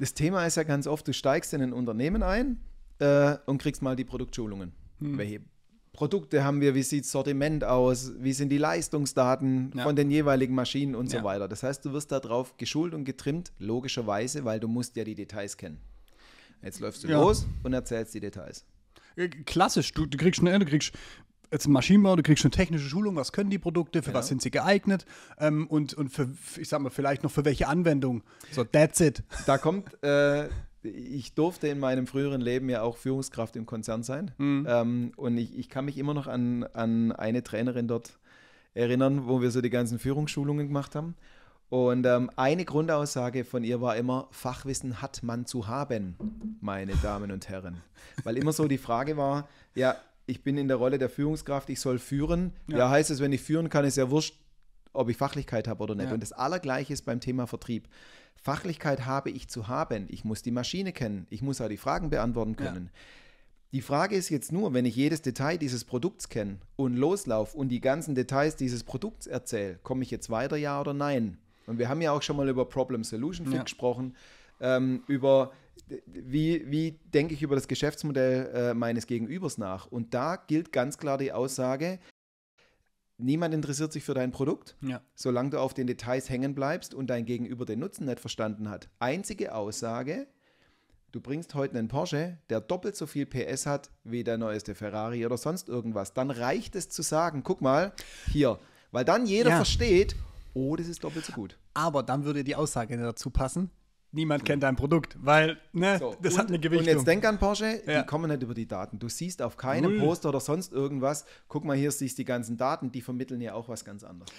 das Thema ist ja ganz oft, du steigst in ein Unternehmen ein äh, und kriegst mal die Produktschulungen. Hm. Welche Produkte haben wir, wie sieht das Sortiment aus, wie sind die Leistungsdaten ja. von den jeweiligen Maschinen und ja. so weiter. Das heißt, du wirst darauf geschult und getrimmt, logischerweise, weil du musst ja die Details kennen. Jetzt läufst du ja. los und erzählst die Details. Äh, klassisch, du, du kriegst schnell, du kriegst jetzt ein Maschinenbau, du kriegst eine technische Schulung, was können die Produkte, für ja. was sind sie geeignet ähm, und, und für, ich sag mal, vielleicht noch für welche Anwendung. So, that's it. Da kommt, äh, ich durfte in meinem früheren Leben ja auch Führungskraft im Konzern sein. Mhm. Ähm, und ich, ich kann mich immer noch an, an eine Trainerin dort erinnern, wo wir so die ganzen Führungsschulungen gemacht haben. Und ähm, eine Grundaussage von ihr war immer, Fachwissen hat man zu haben, meine Damen und Herren. Weil immer so die Frage war, ja, ich bin in der Rolle der Führungskraft, ich soll führen. Ja, ja heißt es, wenn ich führen kann, ist ja wurscht, ob ich Fachlichkeit habe oder nicht. Ja. Und das Allergleiche ist beim Thema Vertrieb. Fachlichkeit habe ich zu haben. Ich muss die Maschine kennen. Ich muss auch die Fragen beantworten können. Ja. Die Frage ist jetzt nur, wenn ich jedes Detail dieses Produkts kenne und loslaufe und die ganzen Details dieses Produkts erzähle, komme ich jetzt weiter, ja oder nein? Und wir haben ja auch schon mal über Problem Solution Fit gesprochen, ähm, über wie, wie denke ich über das Geschäftsmodell äh, meines Gegenübers nach? Und da gilt ganz klar die Aussage, niemand interessiert sich für dein Produkt, ja. solange du auf den Details hängen bleibst und dein Gegenüber den Nutzen nicht verstanden hat. Einzige Aussage, du bringst heute einen Porsche, der doppelt so viel PS hat wie der neueste Ferrari oder sonst irgendwas. Dann reicht es zu sagen, guck mal, hier. Weil dann jeder ja. versteht, oh, das ist doppelt so gut. Aber dann würde die Aussage dazu passen, niemand kennt dein Produkt, weil ne, so, das und, hat eine Gewichtung. Und jetzt denk an Porsche, ja. die kommen nicht über die Daten. Du siehst auf keinem Poster oder sonst irgendwas, guck mal, hier siehst du die ganzen Daten, die vermitteln ja auch was ganz anderes.